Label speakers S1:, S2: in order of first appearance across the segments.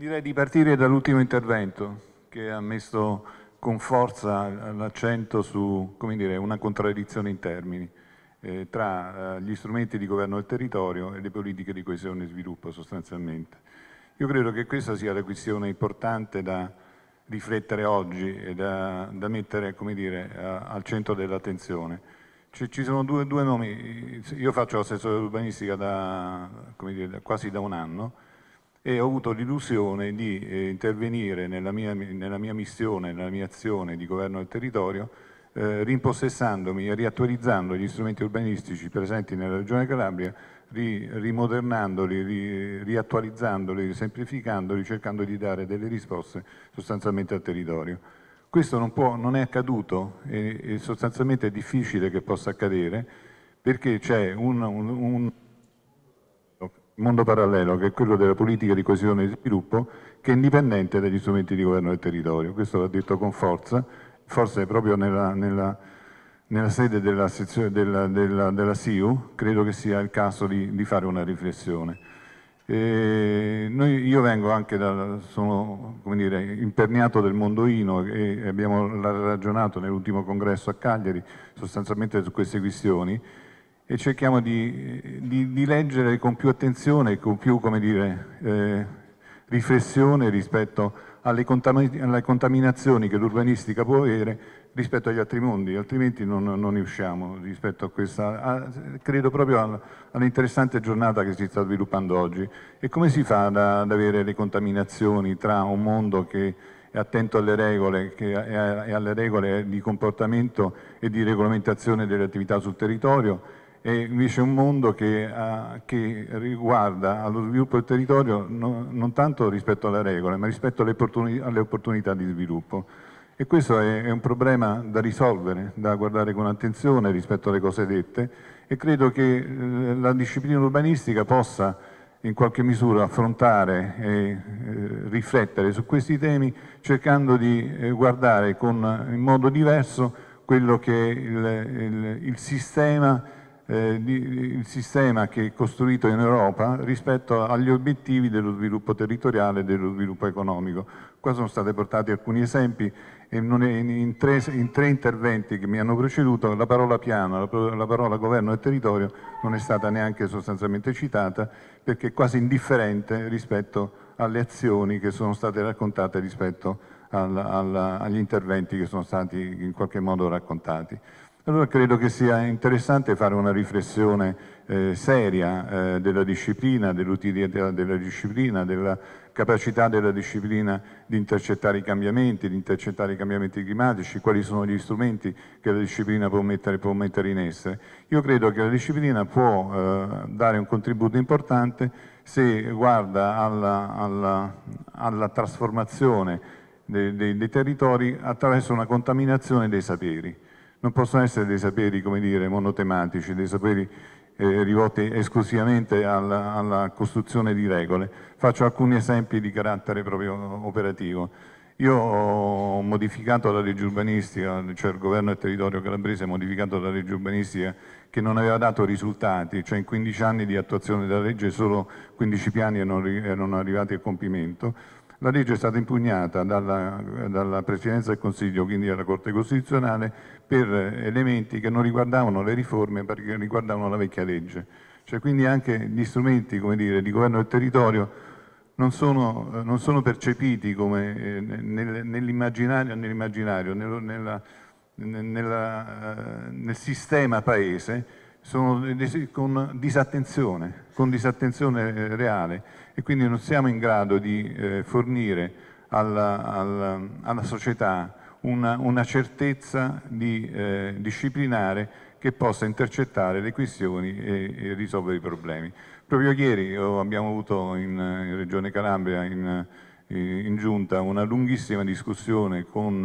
S1: Direi di partire dall'ultimo intervento che ha messo con forza l'accento su dire, una contraddizione in termini eh, tra eh, gli strumenti di governo del territorio e le politiche di coesione e sviluppo sostanzialmente. Io credo che questa sia la questione importante da riflettere oggi e da, da mettere dire, a, al centro dell'attenzione. Ci sono due, due, nomi, io faccio l'assessore urbanistica da, dire, quasi da un anno e ho avuto l'illusione di eh, intervenire nella mia, nella mia, missione, nella mia azione di governo del territorio, eh, rimpossessandomi e riattualizzando gli strumenti urbanistici presenti nella Regione Calabria, ri, rimodernandoli, ri, riattualizzandoli, semplificandoli, cercando di dare delle risposte sostanzialmente al territorio. Questo non, può, non è accaduto e, e, sostanzialmente è difficile che possa accadere perché c'è un, un, un mondo parallelo che è quello della politica di coesione e sviluppo che è indipendente dagli strumenti di governo del territorio. Questo va detto con forza, forse proprio nella, nella, nella sede della, sezione, della, della, della, SIU credo che sia il caso di, di fare una riflessione. Noi, io vengo anche da, sono dire, imperniato del mondo INO e abbiamo ragionato nell'ultimo congresso a Cagliari sostanzialmente su queste questioni e cerchiamo di, di, di leggere con più attenzione, e con più dire, eh, riflessione rispetto alle, contamin alle contaminazioni che l'urbanistica può avere rispetto agli altri mondi, altrimenti non, non ne usciamo rispetto a questa, a, credo proprio all'interessante giornata che si sta sviluppando oggi. E come si fa da, ad avere le contaminazioni tra un mondo che è attento alle regole, che è, è alle regole di comportamento e di regolamentazione delle attività sul territorio è invece un mondo che, ha, che riguarda allo sviluppo del territorio no, non tanto rispetto alle regole, ma rispetto alle, opportuni, alle opportunità di sviluppo. E questo è, è un problema da risolvere, da guardare con attenzione rispetto alle cose dette e credo che eh, la disciplina urbanistica possa in qualche misura affrontare e eh, riflettere su questi temi cercando di eh, guardare con, in modo diverso quello che è il, il, il sistema eh, il sistema che è costruito in Europa rispetto agli obiettivi dello sviluppo territoriale e dello sviluppo economico. Qua sono stati portati alcuni esempi e in, tre, in tre interventi che mi hanno preceduto la parola piano, la, la parola governo e territorio non è stata neanche sostanzialmente citata perché è quasi indifferente rispetto alle azioni che sono state raccontate rispetto al, al, agli interventi che sono stati in qualche modo raccontati. Allora credo che sia interessante fare una riflessione eh, seria eh, della disciplina, dell'utilità della disciplina, della capacità della disciplina di intercettare i cambiamenti, di intercettare i cambiamenti climatici, quali sono gli strumenti che la disciplina può mettere, può mettere in essere. Io credo che la disciplina può eh, dare un contributo importante se guarda alla, alla, alla trasformazione dei, dei, dei territori attraverso una contaminazione dei saperi non possono essere dei saperi, come dire, monotematici, dei saperi eh, rivolti esclusivamente alla, alla, costruzione di regole. Faccio alcuni esempi di carattere proprio operativo. Io ho modificato la legge urbanistica, cioè il governo del territorio calabrese ha modificato la legge urbanistica che non aveva dato risultati, cioè in 15 anni di attuazione della legge solo 15 piani erano, erano arrivati a compimento la legge è stata impugnata dalla, dalla Presidenza del Consiglio, quindi alla Corte Costituzionale, per elementi che non riguardavano le riforme, ma che riguardavano la vecchia legge. Cioè, quindi anche gli strumenti dire, di governo del territorio non sono, non sono percepiti come eh, nel, nell'immaginario, nell nel, eh, nel sistema paese sono con disattenzione, con disattenzione eh, reale e quindi non siamo in grado di eh, fornire alla, alla, alla società una, una, certezza di, eh, disciplinare che possa intercettare le questioni e, e risolvere i problemi. Proprio ieri oh, abbiamo avuto in, in Regione Calabria, in, eh, in, giunta, una lunghissima discussione con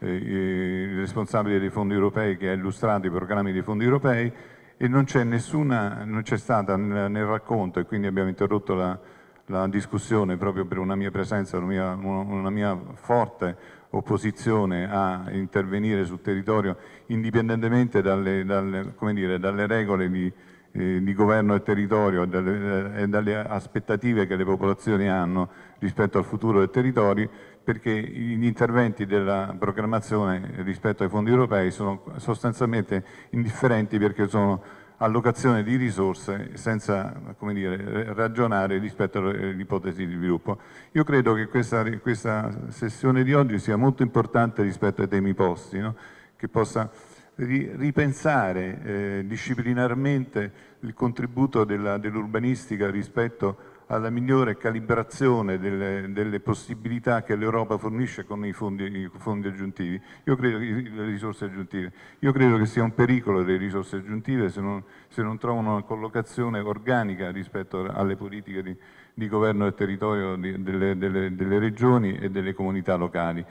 S1: eh, il responsabile dei fondi europei che ha illustrato i programmi dei fondi europei e non c'è nessuna, non c'è stata nel, nel, racconto e quindi abbiamo interrotto la, la discussione proprio per una mia presenza, una mia, una mia, forte opposizione a intervenire sul territorio indipendentemente dalle, dalle, dire, dalle regole di eh, di governo del territorio e dalle, aspettative che le popolazioni hanno rispetto al futuro del territorio perché gli interventi della programmazione rispetto ai fondi europei sono sostanzialmente indifferenti perché sono allocazione di risorse senza dire, ragionare rispetto all'ipotesi di sviluppo. Io credo che questa, questa, sessione di oggi sia molto importante rispetto ai temi posti, no? che possa ripensare eh, disciplinarmente il contributo dell'urbanistica dell rispetto alla migliore calibrazione delle, delle possibilità che l'Europa fornisce con i fondi, i fondi aggiuntivi, credo, le risorse aggiuntive. Io credo che sia un pericolo le risorse aggiuntive se non, se non trovano una collocazione organica rispetto alle politiche di, di governo del territorio di, delle, delle, delle regioni e delle comunità locali.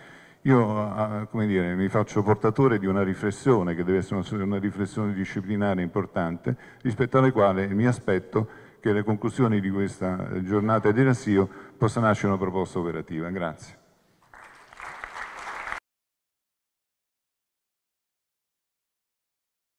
S1: Io ah, dire, mi faccio portatore di una riflessione, che deve essere una, una riflessione disciplinare importante, rispetto alla quale mi aspetto che le conclusioni di questa eh, giornata di Rassio possa nascere una proposta operativa. Grazie.